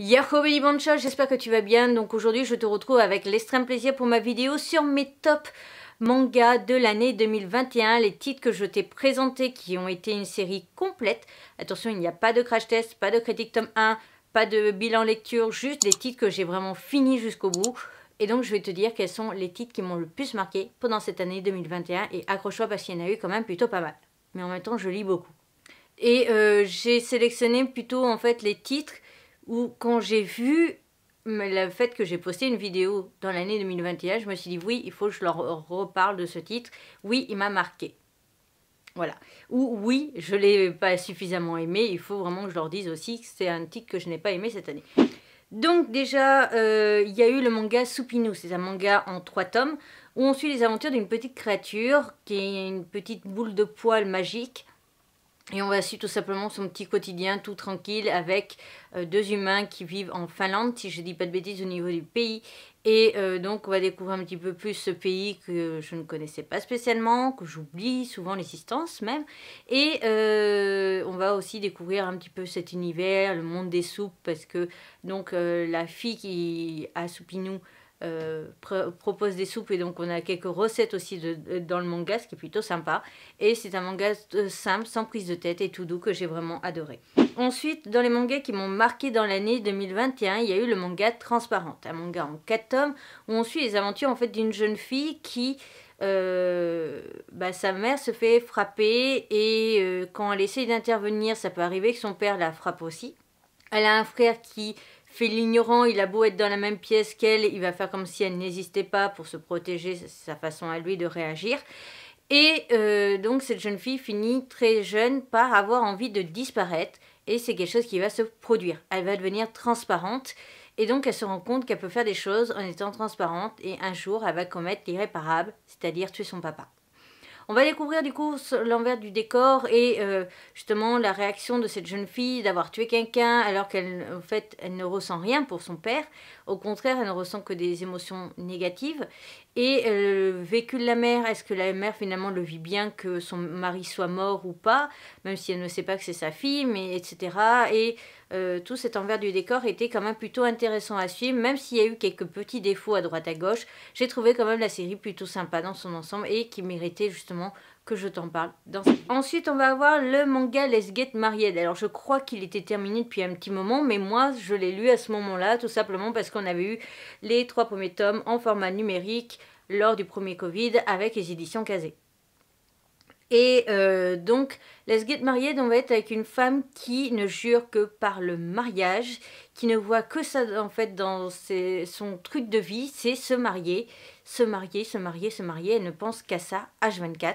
Yahoo Bancha, j'espère que tu vas bien. Donc aujourd'hui, je te retrouve avec l'extrême plaisir pour ma vidéo sur mes top mangas de l'année 2021, les titres que je t'ai présentés qui ont été une série complète. Attention, il n'y a pas de crash test, pas de critique tome 1, pas de bilan lecture, juste des titres que j'ai vraiment finis jusqu'au bout. Et donc je vais te dire quels sont les titres qui m'ont le plus marqué pendant cette année 2021 et accroche-toi parce qu'il y en a eu quand même plutôt pas mal. Mais en même temps, je lis beaucoup. Et euh, j'ai sélectionné plutôt en fait les titres ou quand j'ai vu le fait que j'ai posté une vidéo dans l'année 2021, je me suis dit oui, il faut que je leur reparle de ce titre. Oui, il m'a marqué. Voilà. Ou oui, je ne l'ai pas suffisamment aimé. Il faut vraiment que je leur dise aussi que c'est un titre que je n'ai pas aimé cette année. Donc déjà, euh, il y a eu le manga Soupinou. C'est un manga en trois tomes où on suit les aventures d'une petite créature qui est une petite boule de poils magique et on va suivre tout simplement son petit quotidien tout tranquille avec euh, deux humains qui vivent en Finlande, si je ne dis pas de bêtises, au niveau du pays. Et euh, donc on va découvrir un petit peu plus ce pays que je ne connaissais pas spécialement, que j'oublie souvent l'existence même. Et euh, on va aussi découvrir un petit peu cet univers, le monde des soupes, parce que donc la fille qui a nous euh, propose des soupes et donc on a quelques recettes aussi dans le manga, ce qui est plutôt sympa. Et c'est un manga euh, simple, sans prise de tête et tout doux que j'ai vraiment adoré. Ensuite, dans les mangas qui m'ont marqué dans l'année 2021, il y a eu le manga Transparente, un manga en 4 tomes où on suit les aventures en fait d'une jeune fille qui euh, bah, sa mère se fait frapper et quand elle essaie d'intervenir, ça peut arriver que son père la frappe aussi. Elle a un frère qui fait l'ignorant, il a beau être dans la même pièce qu'elle, il va faire comme si elle n'existait pas pour se protéger, sa façon à lui de réagir. Et euh, donc cette jeune fille finit très jeune par avoir envie de disparaître et c'est quelque chose qui va se produire. Elle va devenir transparente et donc elle se rend compte qu'elle peut faire des choses en étant transparente et un jour elle va commettre l'irréparable, c'est-à-dire tuer son papa. On va découvrir du coup l'envers du décor et euh, justement la réaction de cette jeune fille d'avoir tué quelqu'un alors qu'elle en fait elle ne ressent rien pour son père. Au contraire, elle ne ressent que des émotions négatives et euh, le vécu de la mère, est-ce que la mère finalement le vit bien que son mari soit mort ou pas, même si elle ne sait pas que c'est sa fille, mais etc. Et euh, tout cet envers du décor était quand même plutôt intéressant à suivre, même s'il y a eu quelques petits défauts à droite à gauche. J'ai trouvé quand même la série plutôt sympa dans son ensemble et qui méritait justement que je t'en parle. Ensuite, on va avoir le manga Let's Get Married. Alors, je crois qu'il était terminé depuis un petit moment, mais moi, je l'ai lu à ce moment-là, tout simplement parce qu'on avait eu les trois premiers tomes en format numérique lors du premier Covid avec les éditions casées. Et euh, donc, Let's Get Married, on va être avec une femme qui ne jure que par le mariage, qui ne voit que ça en fait dans son truc de vie, c'est se marier, se marier, se marier, se marier. Elle ne pense qu'à ça, H24.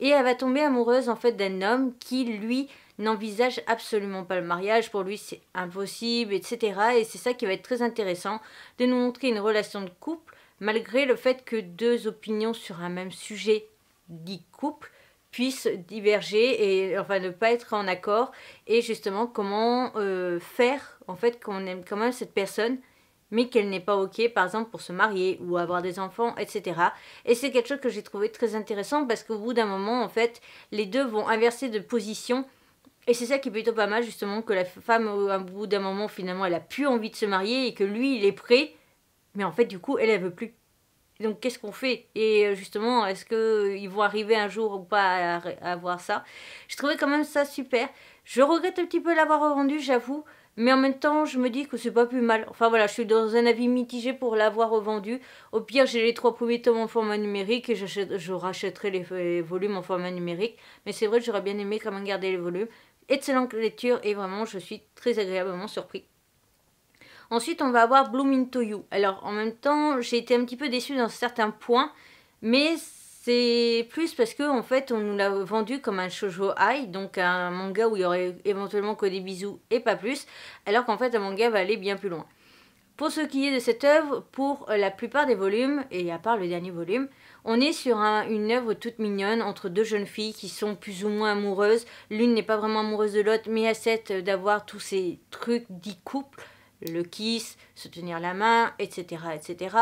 Et elle va tomber amoureuse en fait d'un homme qui lui n'envisage absolument pas le mariage, pour lui c'est impossible, etc. Et c'est ça qui va être très intéressant de nous montrer une relation de couple malgré le fait que deux opinions sur un même sujet dit couple puissent diverger et enfin ne pas être en accord et justement comment euh, faire en fait qu'on aime quand même cette personne mais qu'elle n'est pas ok par exemple pour se marier ou avoir des enfants etc et c'est quelque chose que j'ai trouvé très intéressant parce qu'au bout d'un moment en fait les deux vont inverser de position et c'est ça qui est plutôt pas mal justement que la femme au bout d'un moment finalement elle a plus envie de se marier et que lui il est prêt mais en fait, du coup, elle, elle veut plus. Donc, qu'est-ce qu'on fait Et euh, justement, est-ce qu'ils euh, vont arriver un jour ou pas à, avoir ça Je trouvais quand même ça super. Je regrette un petit peu l'avoir revendu, j'avoue. Mais en même temps, je me dis que c'est pas plus mal. Enfin voilà, je suis dans un avis mitigé pour l'avoir revendu. Au pire, j'ai les trois premiers tomes en format numérique et je rachèterai les, volumes en format numérique. Mais c'est vrai que j'aurais bien aimé quand même garder les volumes. Excellente lecture et vraiment, je suis très agréablement surpris. Ensuite, on va avoir Bloom Into You. Alors, en même temps, j'ai été un petit peu déçue dans certains points, mais c'est plus parce que en fait, on nous l'a vendu comme un shoujo high, donc un manga où il y aurait éventuellement que des bisous et pas plus, alors qu'en fait, un manga va aller bien plus loin. Pour ce qui est de cette œuvre, pour euh, la plupart des volumes, et à part le dernier volume, on est sur une œuvre toute mignonne entre deux jeunes filles qui sont plus ou moins amoureuses. L'une n'est pas vraiment amoureuse de l'autre, mais à cette d'avoir tous ces trucs dits couples le kiss, se tenir la main, etc. etc.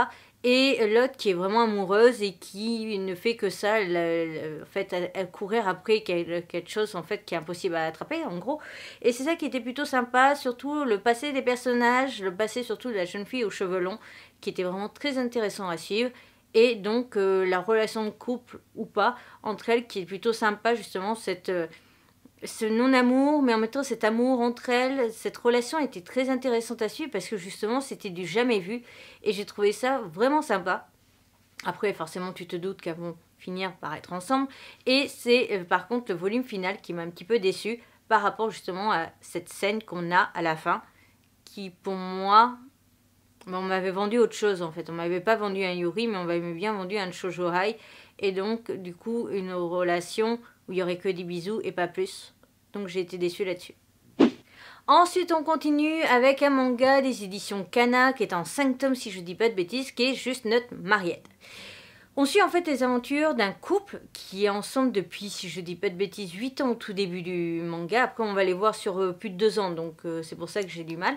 Et l'autre qui est vraiment amoureuse et qui ne fait que ça, en fait, elle, courir après quelque chose en fait qui est impossible à attraper, en gros. Et c'est ça qui était plutôt sympa, surtout le passé des personnages, le passé surtout de la jeune fille aux cheveux longs, qui était vraiment très intéressant à suivre. Et donc euh, la relation de couple ou pas entre elles qui est plutôt sympa justement cette... Euh, ce non-amour, mais en même temps cet amour entre elles, cette relation était très intéressante à suivre parce que justement c'était du jamais vu et j'ai trouvé ça vraiment sympa. Après forcément tu te doutes qu'elles vont finir par être ensemble et c'est euh, par contre le volume final qui m'a un petit peu déçu par rapport justement à cette scène qu'on a à la fin qui pour moi ben, on m'avait vendu autre chose en fait. On m'avait pas vendu un Yuri mais on m'avait bien vendu un Shoujo et donc du coup une relation où il n'y aurait que des bisous et pas plus. Donc j'ai été déçue là-dessus. Ensuite, on continue avec un manga des éditions Kana, qui est en 5 tomes si je dis pas de bêtises, qui est juste notre mariette. On suit en fait les aventures d'un couple qui est ensemble depuis, si je dis pas de bêtises, 8 ans au tout début du manga. Après, on va les voir sur euh, plus de 2 ans, donc euh, c'est pour ça que j'ai du mal.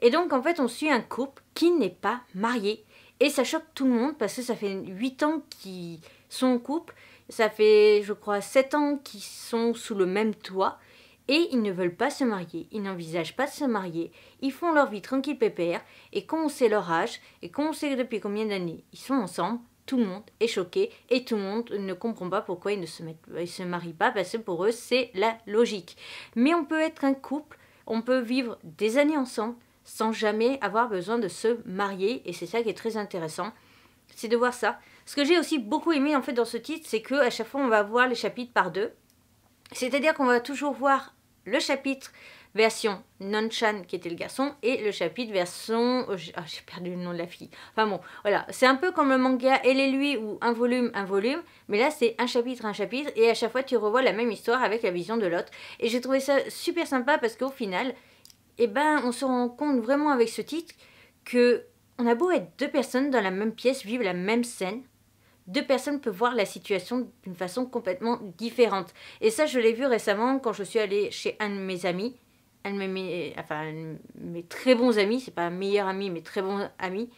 Et donc, en fait, on suit un couple qui n'est pas marié. Et ça choque tout le monde parce que ça fait 8 ans qu'ils sont en couple ça fait, je crois, 7 ans qu'ils sont sous le même toit et ils ne veulent pas se marier, ils n'envisagent pas de se marier, ils font leur vie tranquille pépère et quand on sait leur âge et quand on sait depuis combien d'années ils sont ensemble, tout le monde est choqué et tout le monde ne comprend pas pourquoi ils ne se, se marient pas parce que pour eux c'est la logique. Mais on peut être un couple, on peut vivre des années ensemble sans jamais avoir besoin de se marier et c'est ça qui est très intéressant c'est de voir ça. Ce que j'ai aussi beaucoup aimé en fait dans ce titre, c'est que à chaque fois on va voir les chapitres par deux. C'est-à-dire qu'on va toujours voir le chapitre version Nonchan qui était le garçon et le chapitre version oh, ah, j'ai perdu le nom de la fille. Enfin bon, voilà, c'est un peu comme le manga Elle et lui ou un volume un volume, mais là c'est un chapitre un chapitre et à chaque fois tu revois la même histoire avec la vision de l'autre et j'ai trouvé ça super sympa parce qu'au final eh ben on se rend compte vraiment avec ce titre que on a beau être deux personnes dans la même pièce, vivre la même scène, deux personnes peuvent voir la situation d'une façon complètement différente. Et ça, je l'ai vu récemment quand je suis allée chez un de mes amis, un de mes, enfin, mes très bons amis, c'est pas un meilleur ami, mais très bon ami.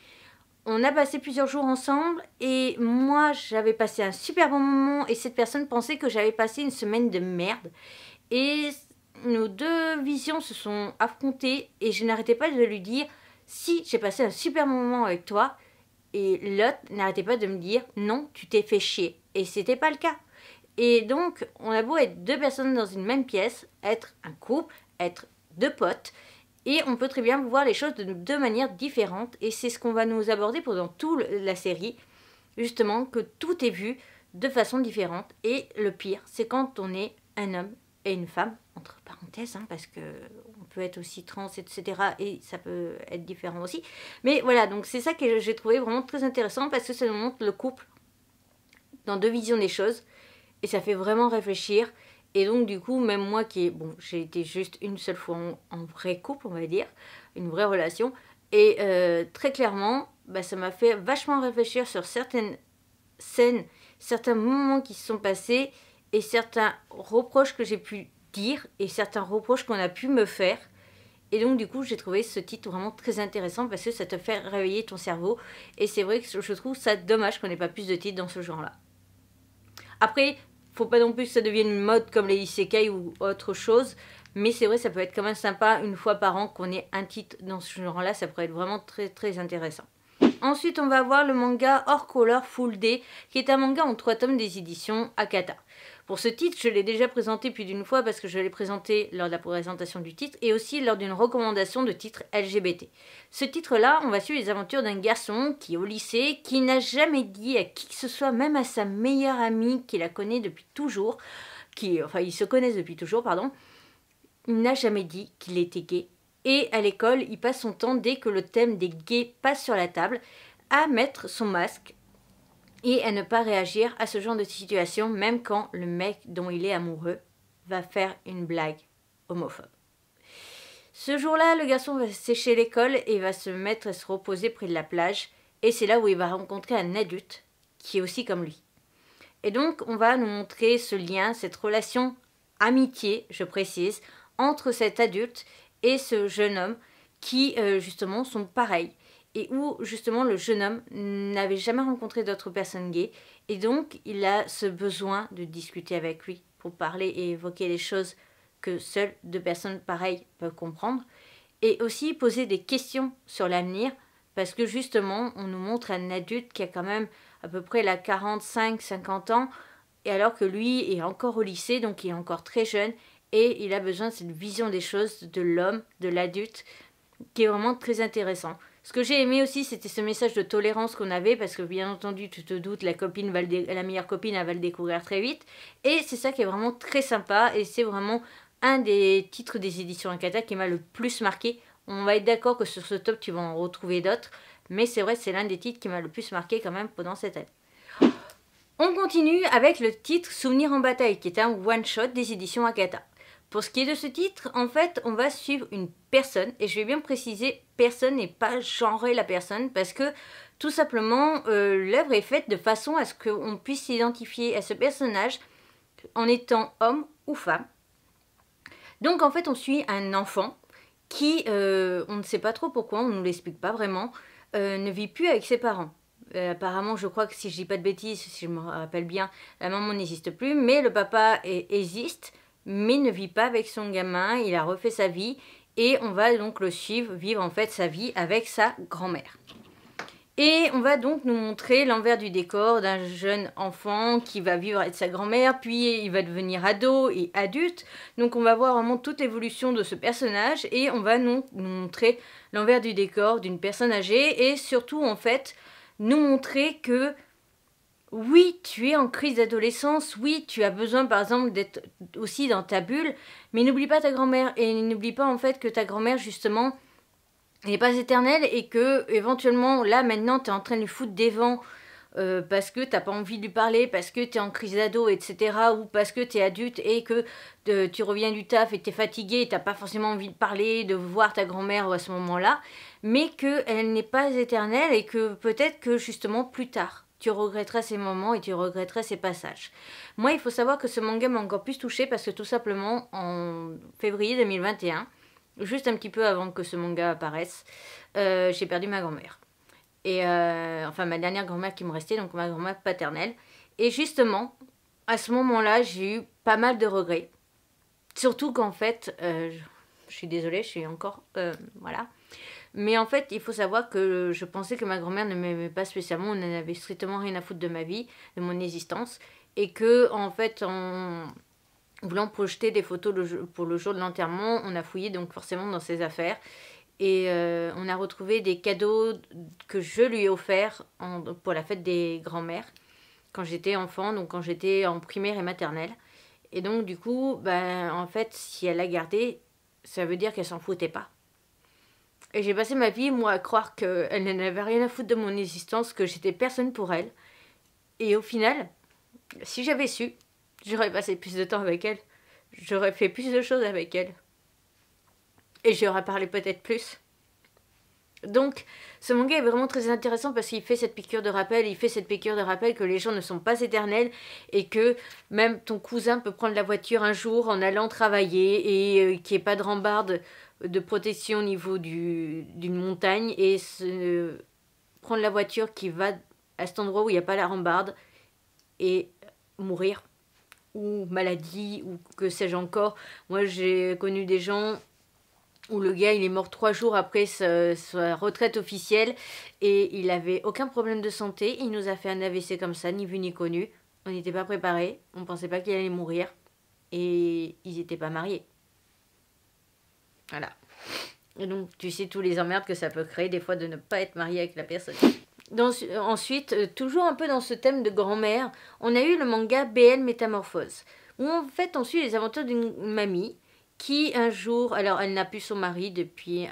On a passé plusieurs jours ensemble et moi, j'avais passé un super bon moment et cette personne pensait que j'avais passé une semaine de merde. Et nos deux visions se sont affrontées et je n'arrêtais pas de lui dire si j'ai passé un super moment avec toi, et l'autre n'arrêtait pas de me dire non, tu t'es fait chier. Et c'était pas le cas. Et donc, on a beau être deux personnes dans une même pièce, être un couple, être deux potes, et on peut très bien voir les choses de deux manières différentes. Et c'est ce qu'on va nous aborder pendant toute la série, justement, que tout est vu de façon différente. Et le pire, c'est quand on est un homme et une femme, entre parenthèses, hein, parce que on peut être aussi trans, etc. Et ça peut être différent aussi. Mais voilà, donc c'est ça que j'ai trouvé vraiment très intéressant parce que ça nous montre le couple dans deux visions des choses. Et ça fait vraiment réfléchir. Et donc du coup, même moi qui, bon, j'ai été juste une seule fois en, vrai couple, on va dire, une vraie relation. Et euh, très clairement, bah, ça m'a fait vachement réfléchir sur certaines scènes, certains moments qui se sont passés et certains reproches que j'ai pu dire et certains reproches qu'on a pu me faire. Et donc du coup, j'ai trouvé ce titre vraiment très intéressant parce que ça te fait réveiller ton cerveau. Et c'est vrai que je trouve ça dommage qu'on n'ait pas plus de titres dans ce genre-là. Après, faut pas non plus que ça devienne une mode comme les isekai ou autre chose. Mais c'est vrai, ça peut être quand même sympa une fois par an qu'on ait un titre dans ce genre-là. Ça pourrait être vraiment très très intéressant. Ensuite, on va voir le manga Hors Color Full Day, qui est un manga en trois tomes des éditions Akata. Pour ce titre, je l'ai déjà présenté plus d'une fois parce que je l'ai présenté lors de la présentation du titre et aussi lors d'une recommandation de titre LGBT. Ce titre-là, on va suivre les aventures d'un garçon qui est au lycée, qui n'a jamais dit à qui que ce soit, même à sa meilleure amie qui la connaît depuis toujours, qui, enfin ils se connaissent depuis toujours, pardon, il n'a jamais dit qu'il était gay. Et à l'école, il passe son temps, dès que le thème des gays passe sur la table, à mettre son masque et à ne pas réagir à ce genre de situation même quand le mec dont il est amoureux va faire une blague homophobe. Ce jour-là, le garçon va sécher l'école et va se mettre à se reposer près de la plage et c'est là où il va rencontrer un adulte qui est aussi comme lui. Et donc, on va nous montrer ce lien, cette relation amitié, je précise, entre cet adulte et ce jeune homme qui, euh, justement, sont pareils et où justement le jeune homme n'avait jamais rencontré d'autres personnes gays et donc il a ce besoin de discuter avec lui pour parler et évoquer les choses que seules deux personnes pareilles peuvent comprendre et aussi poser des questions sur l'avenir parce que justement on nous montre un adulte qui a quand même à peu près la 45-50 ans et alors que lui est encore au lycée donc il est encore très jeune et il a besoin de cette vision des choses de l'homme, de l'adulte qui est vraiment très intéressant. Ce que j'ai aimé aussi, c'était ce message de tolérance qu'on avait, parce que bien entendu, tu te doutes, la, meilleure copine, elle va le découvrir très vite. Et c'est ça qui est vraiment très sympa, et c'est vraiment un des titres des éditions Akata qui m'a le plus marqué. On va être d'accord que sur ce top, tu vas en retrouver d'autres, mais c'est vrai, c'est l'un des titres qui m'a le plus marqué quand même pendant cette année. On continue avec le titre Souvenir en bataille, qui est un one-shot des éditions Akata. Pour ce qui est de ce titre, en fait, on va suivre une personne, et je vais bien préciser personne et pas genrer la personne, parce que tout simplement, euh, l'œuvre est faite de façon à ce qu'on puisse s'identifier à ce personnage en étant homme ou femme. Donc en fait, on suit un enfant qui, euh, on ne sait pas trop pourquoi, on ne nous l'explique pas vraiment, euh, ne vit plus avec ses parents. Euh, apparemment, je crois que si je dis pas de bêtises, si je me rappelle bien, la maman n'existe plus, mais le papa existe mais ne vit pas avec son gamin, il a refait sa vie et on va donc le suivre, vivre en fait sa vie avec sa grand-mère. Et on va donc nous montrer l'envers du décor d'un jeune enfant qui va vivre avec sa grand-mère, puis il va devenir ado et adulte. Donc on va voir vraiment toute l'évolution de ce personnage et on va nous, nous montrer l'envers du décor d'une personne âgée et surtout en fait nous montrer que oui, tu es en crise d'adolescence, oui, tu as besoin par exemple d'être aussi dans ta bulle, mais n'oublie pas ta grand-mère et n'oublie pas en fait que ta grand-mère justement n'est pas éternelle et que éventuellement là maintenant tu es en train de lui foutre des vents euh, parce que t'as pas envie de lui parler, parce que tu es en crise d'ado, etc. ou parce que tu es adulte et que tu reviens du taf et tu es fatigué et t'as pas forcément envie de parler, de voir ta grand-mère à ce moment-là, mais qu'elle n'est pas éternelle et que peut-être que justement plus tard tu regretterais ces moments et tu regretterais ces passages. Moi, il faut savoir que ce manga m'a encore plus touché parce que tout simplement, en février 2021, juste un petit peu avant que ce manga apparaisse, euh, j'ai perdu ma grand-mère. Et euh, enfin, ma dernière grand-mère qui me restait, donc ma grand-mère paternelle. Et justement, à ce moment-là, j'ai eu pas mal de regrets. Surtout qu'en fait, euh, je suis désolée, je suis encore. voilà. Mais en fait, il faut savoir que je pensais que ma grand-mère ne m'aimait pas spécialement, on n'avait strictement rien à foutre de ma vie, de mon existence, et que en fait, en voulant projeter des photos pour le jour de l'enterrement, on a fouillé donc forcément dans ses affaires. Et euh, on a retrouvé des cadeaux que je lui ai offerts pour la fête des grands-mères quand j'étais enfant, donc quand j'étais en primaire et maternelle. Et donc du coup, ben, en fait, si elle a gardé, ça veut dire qu'elle s'en foutait pas. Et j'ai passé ma vie, moi, à croire qu'elle n'avait rien à foutre de mon existence, que j'étais personne pour elle. Et au final, si j'avais su, j'aurais passé plus de temps avec elle. J'aurais fait plus de choses avec elle. Et j'aurais parlé peut-être plus. Donc, ce manga est vraiment très intéressant parce qu'il fait cette piqûre de rappel, il fait cette piqûre de rappel que les gens ne sont pas éternels et que même ton cousin peut prendre la voiture un jour en allant travailler et euh, qu'il n'y ait pas de rembarde de protection au niveau d'une montagne et se, prendre la voiture qui va à cet endroit où il n'y a pas la rambarde et mourir ou maladie ou que sais-je encore. Moi j'ai connu des gens où le gars il est mort trois jours après sa, retraite officielle et il avait aucun problème de santé. Il nous a fait un AVC comme ça, ni vu ni connu. On n'était pas préparés, on pensait pas qu'il allait mourir et ils n'étaient pas mariés. Voilà. Et donc, tu sais tous les emmerdes que ça peut créer des fois de ne pas être marié avec la personne. ensuite, euh, toujours un peu dans ce thème de grand-mère, on a eu le manga BL Métamorphose, où en fait ensuite les aventures d'une mamie qui un jour, alors elle n'a plus son mari depuis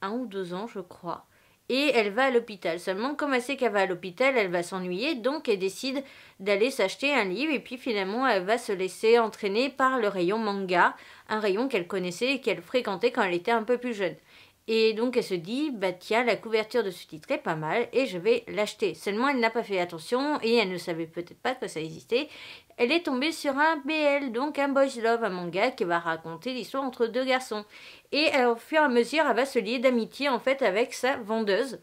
un ou deux ans je crois, et elle va à l'hôpital. Seulement, comme elle sait qu'elle va à l'hôpital, elle va s'ennuyer, donc elle décide d'aller s'acheter un livre et puis finalement elle va se laisser entraîner par le rayon manga, un rayon qu'elle connaissait et qu'elle fréquentait quand elle était un peu plus jeune. Et donc elle se dit, bah tiens, la couverture de ce titre est pas mal et je vais l'acheter. Seulement elle n'a pas fait attention et elle ne savait peut-être pas que ça existait. Elle est tombée sur un BL, donc un boys love, un manga qui va raconter l'histoire entre deux garçons. Et euh, au fur et à mesure, elle va se lier d'amitié en fait avec sa vendeuse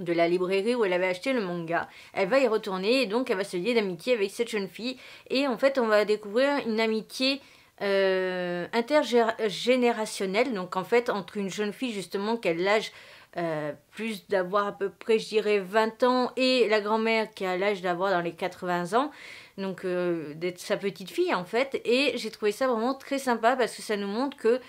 de la librairie où elle avait acheté le manga. Elle va y retourner et donc elle va se lier d'amitié avec cette jeune fille. Et en fait, on va découvrir une amitié euh, intergénérationnelle, donc en fait entre une jeune fille justement qui a l'âge plus d'avoir à peu près je dirais 20 ans et la grand-mère qui a l'âge d'avoir dans les 80 ans, donc euh, d'être sa petite fille en fait, et j'ai trouvé ça vraiment très sympa parce que ça nous montre que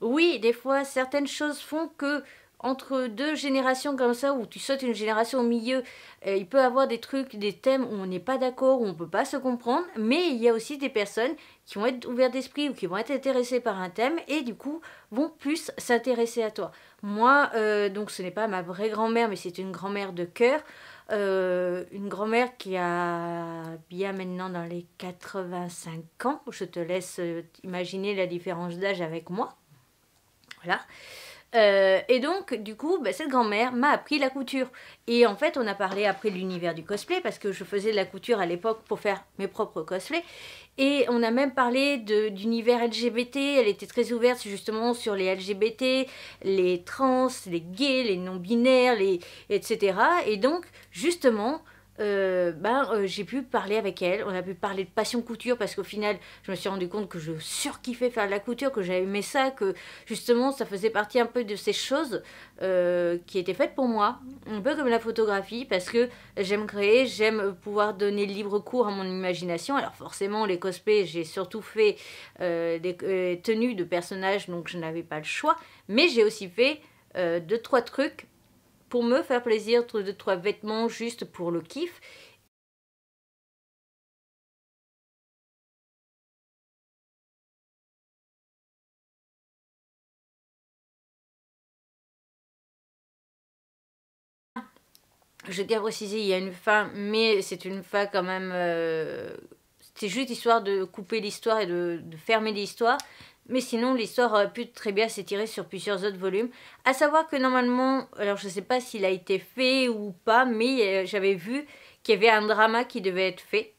oui, des fois certaines choses font que entre deux générations comme ça, où tu sautes une génération au milieu, euh, il peut avoir des trucs, des thèmes où on n'est pas d'accord, où on ne peut pas se comprendre, mais il y a aussi des personnes qui vont être ouvertes d'esprit ou qui vont être intéressées par un thème et du coup vont plus s'intéresser à toi. Moi, euh, donc ce n'est pas ma vraie grand-mère, mais c'est une grand-mère de cœur, euh, une grand-mère qui a bien maintenant dans les 85 ans, je te laisse imaginer la différence d'âge avec moi. Voilà. Euh, et donc, du coup, bah, cette grand-mère m'a appris la couture. Et en fait, on a parlé après de l'univers du cosplay, parce que je faisais de la couture à l'époque pour faire mes propres cosplays. Et on a même parlé d'univers LGBT. Elle était très ouverte justement sur les LGBT, les trans, les gays, les non-binaires, les, etc. Et donc, justement, euh, ben, euh, j'ai pu parler avec elle. On a pu parler de passion couture parce qu'au final, je me suis rendu compte que je surkiffais faire de la couture, que j'avais ça, que justement, ça faisait partie un peu de ces choses euh, qui étaient faites pour moi. Un peu comme la photographie parce que j'aime créer, j'aime pouvoir donner libre cours à mon imagination. Alors forcément, les cosplays, j'ai surtout fait des tenues de personnages, donc je n'avais pas le choix. Mais j'ai aussi fait deux, trois trucs pour me faire plaisir, de deux, trois vêtements juste pour le kiff. Je tiens à préciser, il y a une fin, mais c'est une fin quand même... Euh, c'est juste histoire de couper l'histoire et de fermer l'histoire. Mais sinon, l'histoire aurait pu très bien s'étirer sur plusieurs autres volumes. À savoir que normalement, alors je ne sais pas s'il a été fait ou pas, mais euh, j'avais vu qu'il y avait un drama qui devait être fait.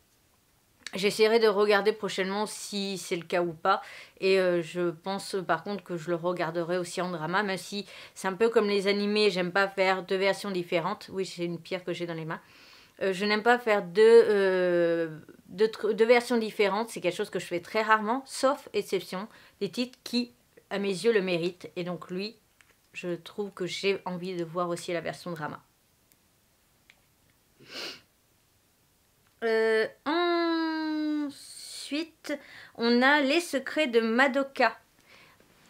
J'essaierai de regarder prochainement si c'est le cas ou pas. Et euh, je pense par contre que je le regarderai aussi en drama, même si c'est un peu comme les animés, j'aime pas faire deux versions différentes. Oui, c'est une pierre que j'ai dans les mains. Euh, je n'aime pas faire euh, deux, versions différentes. C'est quelque chose que je fais très rarement, sauf exception, des titres qui, à mes yeux, le méritent. Et donc lui, je trouve que j'ai envie de voir aussi la version drama. Euh, ensuite, on a Les Secrets de Madoka.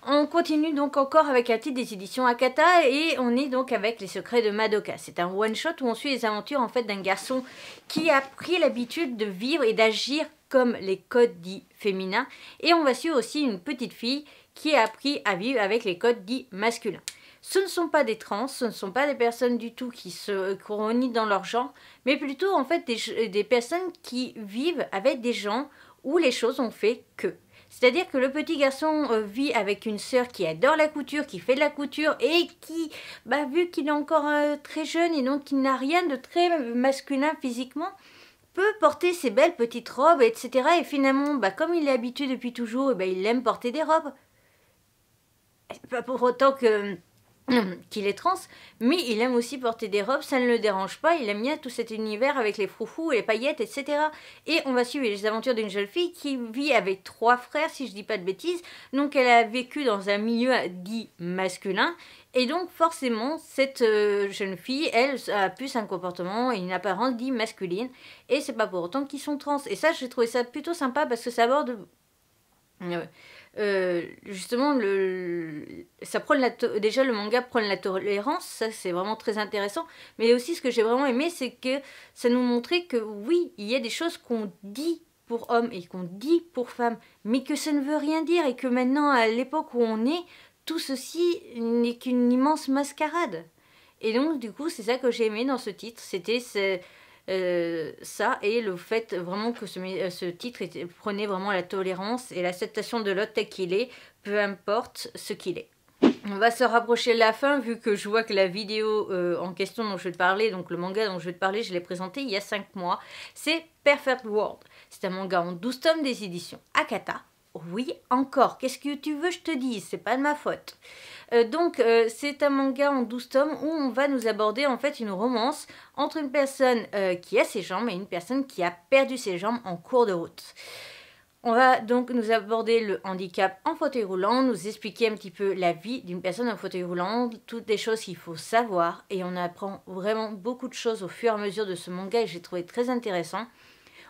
On continue donc encore avec un titre des éditions Akata et on est donc avec Les Secrets de Madoka. C'est un one-shot où on suit les aventures en fait d'un garçon qui a pris l'habitude de vivre et d'agir comme les codes dits féminins et on va suivre aussi une petite fille qui a appris à vivre avec les codes dits masculins. Ce ne sont pas des trans, ce ne sont pas des personnes du tout qui se couronnent dans leur genre, mais plutôt en fait des personnes qui vivent avec des gens où les choses ont fait que. C'est-à-dire que le petit garçon euh, vit avec une sœur qui adore la couture, qui fait de la couture et qui, bah, vu qu'il est encore euh, très jeune et donc qu'il n'a rien de très masculin physiquement, peut porter ses belles petites robes, etc. Et finalement, bah, comme il est habitué depuis toujours, eh ben, il aime porter des robes. Pas pour autant que qu'il est trans, mais il aime aussi porter des robes, ça ne le dérange pas, il aime bien tout cet univers avec les froufous, les paillettes, etc. Et on va suivre les aventures d'une jeune fille qui vit avec trois frères, si je dis pas de bêtises, donc elle a vécu dans un milieu dit masculin, et donc forcément, cette euh, jeune fille, elle, a plus un comportement et une apparence dit masculine, et c'est pas pour autant qu'ils sont trans. Et ça, j'ai trouvé ça plutôt sympa parce que ça aborde... Euh, euh, justement, le, ça prend déjà le manga prône la tolérance, ça c'est vraiment très intéressant. Mais aussi ce que j'ai vraiment aimé, c'est que ça nous montrait que oui, il y a des choses qu'on dit pour hommes et qu'on dit pour femmes, mais que ça ne veut rien dire et que maintenant, à l'époque où on est, tout ceci n'est qu'une immense mascarade. Et donc, du coup, c'est ça que j'ai aimé dans ce titre, c'était euh, ça et le fait vraiment que ce, euh, titre prenait vraiment la tolérance et l'acceptation de l'autre tel qu'il est, peu importe ce qu'il est. On va se rapprocher de la fin vu que je vois que la vidéo euh, en question dont je vais te parler, donc le manga dont je vais te parler, je l'ai présenté il y a 5 mois. C'est Perfect World. C'est un manga en 12 tomes des éditions Akata oui, encore. Qu'est-ce que tu veux que je te dise C'est pas de ma faute. Euh, donc, euh, c'est un manga en douze tomes où on va nous aborder en fait une romance entre une personne euh, qui a ses jambes et une personne qui a perdu ses jambes en cours de route. On va donc nous aborder le handicap en fauteuil roulant, nous expliquer un petit peu la vie d'une personne en fauteuil roulant, toutes les choses qu'il faut savoir et on apprend vraiment beaucoup de choses au fur et à mesure de ce manga et j'ai trouvé très intéressant.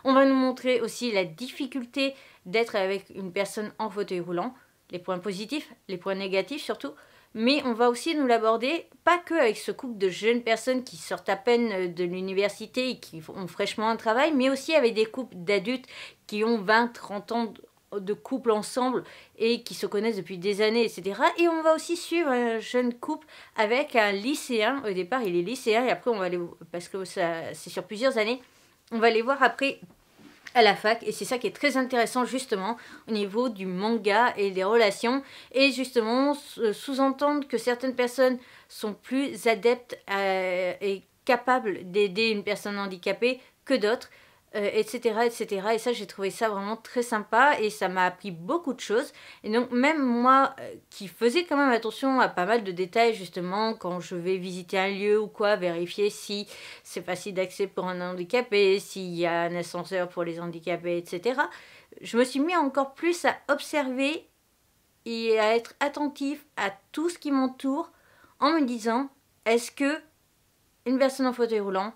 On va nous montrer aussi la difficulté d'être avec une personne en fauteuil roulant, les points positifs, les points négatifs surtout, mais on va aussi nous l'aborder pas que avec ce couple de jeunes personnes qui sortent à peine de l'université et qui ont fraîchement un travail, mais aussi avec des couples d'adultes qui ont 20, 30 ans de couple ensemble et qui se connaissent depuis des années, etc. Et on va aussi suivre un jeune couple avec un lycéen. Au départ, il est lycéen et après, on va aller, parce que c'est sur plusieurs années, on va les voir après à la fac et c'est ça qui est très intéressant justement au niveau du manga et des relations et justement sous-entendre que certaines personnes sont plus adeptes euh, et capables d'aider une personne handicapée que d'autres etc., euh, etc. Et ça, j'ai trouvé ça vraiment très sympa et ça m'a appris beaucoup de choses. Et donc, même moi, euh, qui faisais quand même attention à pas mal de détails, justement, quand je vais visiter un lieu ou quoi, vérifier si c'est facile d'accès pour un handicapé, s'il y a un ascenseur pour les handicapés, etc., je me suis mis encore plus à observer et à être attentif à tout ce qui m'entoure en me disant est-ce que une personne en fauteuil roulant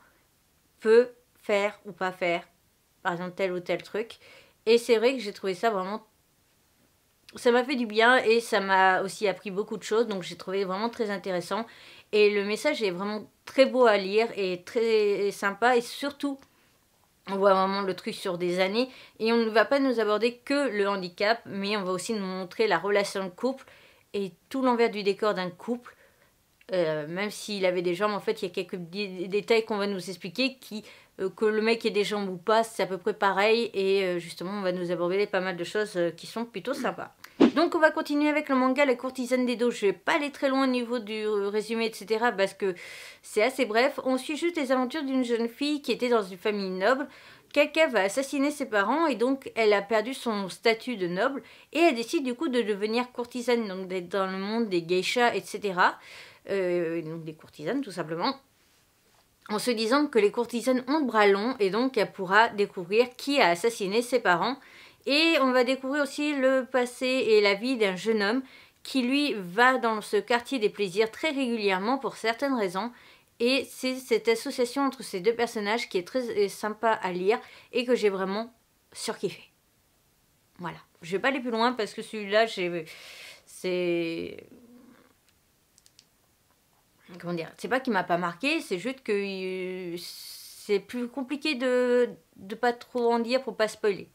peut faire ou pas faire, par exemple, tel ou tel truc. Et c'est vrai que j'ai trouvé ça vraiment... Ça m'a fait du bien et ça m'a aussi appris beaucoup de choses, donc j'ai trouvé vraiment très intéressant. Et le message est vraiment très beau à lire et très sympa et surtout... On voit vraiment le truc sur des années et on ne va pas nous aborder que le handicap, mais on va aussi nous montrer la relation de couple et tout l'envers du décor d'un couple. Euh, même s'il avait des jambes, en fait, il y a quelques détails qu'on va nous expliquer qui euh, que le mec ait des jambes ou pas, c'est à peu près pareil. Et euh, justement, on va nous aborder pas mal de choses euh, qui sont plutôt sympas. Donc on va continuer avec le manga La courtisane des dos. Je vais pas aller très loin au niveau du résumé, etc. Parce que c'est assez bref. On suit juste les aventures d'une jeune fille qui était dans une famille noble. Quelqu'un va assassiner ses parents et donc elle a perdu son statut de noble et elle décide du coup de devenir courtisane, donc d'être dans le monde des geishas, etc. donc des courtisanes tout simplement en se disant que les courtisanes ont le bras long et donc elle pourra découvrir qui a assassiné ses parents. Et on va découvrir aussi le passé et la vie d'un jeune homme qui lui va dans ce quartier des plaisirs très régulièrement pour certaines raisons. Et c'est cette association entre ces deux personnages qui est très sympa à lire et que j'ai vraiment surkiffé. Voilà. Je vais pas aller plus loin parce que celui-là, C'est comment dire C'est pas qu'il m'a pas marqué, c'est juste que euh, c'est plus compliqué de ne pas trop en dire pour pas spoiler.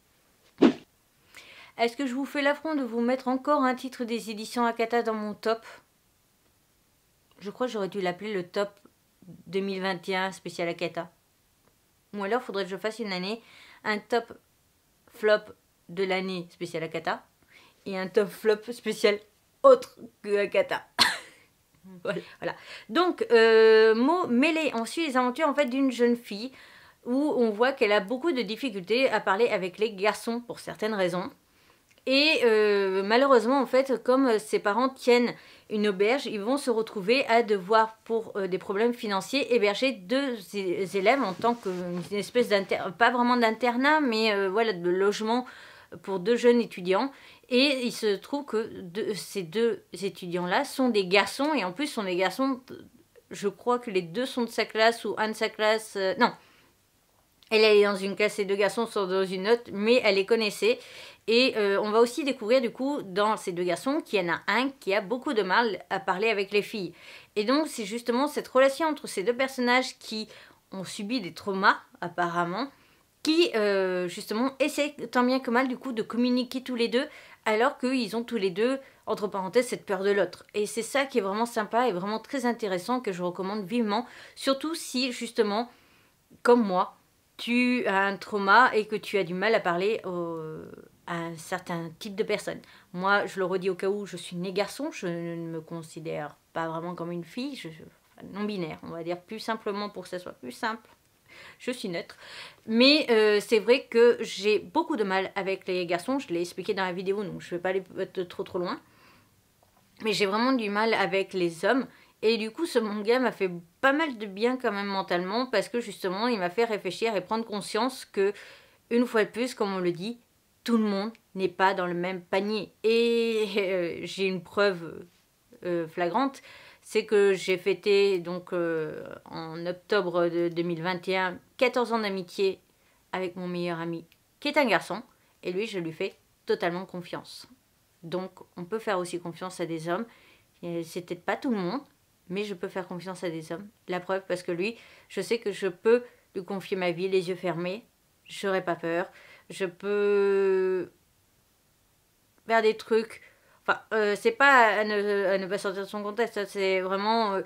Est-ce que je vous fais l'affront de vous mettre encore un titre des éditions Akata dans mon top Je crois que j'aurais dû l'appeler le top 2021 spécial Akata. Ou alors, faudrait que je fasse une année, un top flop de l'année spécial Akata et un top flop spécial autre que Akata. Mm. Voilà. Donc, euh, mot mêlé. On suit les aventures en fait d'une jeune fille où on voit qu'elle a beaucoup de difficultés à parler avec les garçons pour certaines raisons. Et euh, malheureusement, en fait, comme euh, ses parents tiennent une auberge, ils vont se retrouver à devoir, pour des problèmes financiers, héberger deux élèves en tant qu'une espèce d'inter... pas vraiment d'internat, mais voilà, de logement pour deux jeunes étudiants. Et il se trouve que ces deux étudiants-là sont des garçons, et en plus sont des garçons, je crois que les deux sont de sa classe, ou un de sa classe, euh, non. Elle est dans une classe, et deux garçons sont dans une autre, mais elle les connaissait. Et euh, on va aussi découvrir du coup dans ces deux garçons qu'il y en a un qui a beaucoup de mal à parler avec les filles. Et donc c'est justement cette relation entre ces deux personnages qui ont subi des traumas apparemment, qui euh, justement essaient tant bien que mal du coup de communiquer tous les deux alors qu'ils ont tous les deux, entre parenthèses, cette peur de l'autre. Et c'est ça qui est vraiment sympa et vraiment très intéressant que je recommande vivement, surtout si justement, comme moi, tu as un trauma et que tu as du mal à parler à un certain type de personne. Moi, je le redis au cas où, je suis né garçon, je ne me considère pas vraiment comme une fille, non binaire, on va dire plus simplement pour que ça soit plus simple je suis neutre. Mais euh, c'est vrai que j'ai beaucoup de mal avec les garçons, je l'ai expliqué dans la vidéo, donc je ne vais pas aller trop trop loin. Mais j'ai vraiment du mal avec les hommes. Et du coup, ce manga m'a fait pas mal de bien quand même mentalement, parce que justement, il m'a fait réfléchir et prendre conscience que, une fois de plus, comme on le dit, tout le monde n'est pas dans le même panier. Et euh, j'ai une preuve euh, flagrante c'est que j'ai fêté donc euh, en octobre de 2021 14 ans d'amitié avec mon meilleur ami qui est un garçon et lui je lui fais totalement confiance. Donc on peut faire aussi confiance à des hommes, c'est peut-être pas tout le monde, mais je peux faire confiance à des hommes. La preuve parce que lui, je sais que je peux lui confier ma vie les yeux fermés, j'aurai pas peur, je peux faire des trucs Enfin, euh, c'est pas à ne, pas sortir de son contexte, c'est vraiment. Euh,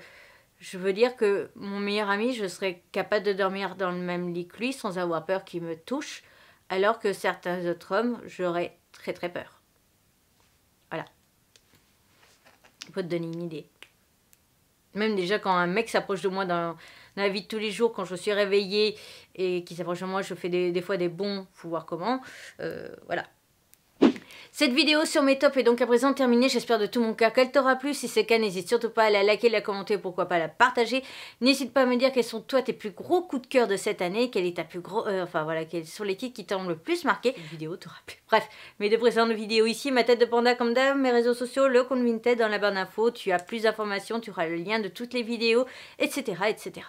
je veux dire que mon meilleur ami, je serais capable de dormir dans le même lit que lui sans avoir peur qu'il me touche, alors que certains autres hommes, j'aurais très très peur. Voilà. Faut te donner une idée. Même déjà quand un mec s'approche de moi dans la vie de tous les jours, quand je suis réveillée et qu'il s'approche de moi, je fais des, fois des bons, faut voir comment. Euh, voilà. Cette vidéo sur mes tops est donc à présent terminée. J'espère de tout mon cœur qu'elle t'aura plu. Si c'est le cas, n'hésite surtout pas à la liker, la commenter, pourquoi pas la partager. N'hésite pas à me dire quels sont toi tes plus gros coups de cœur de cette année, quelle est ta plus gros, euh, voilà, quels sont les kits qui t'ont le plus marqué. les vidéo t'aura plu. Bref, mes deux précédentes vidéos ici, ma tête de panda comme d'hab, mes réseaux sociaux, le compte Vinted dans la barre d'infos. Tu as plus d'informations, tu auras le lien de toutes les vidéos, etc., etc.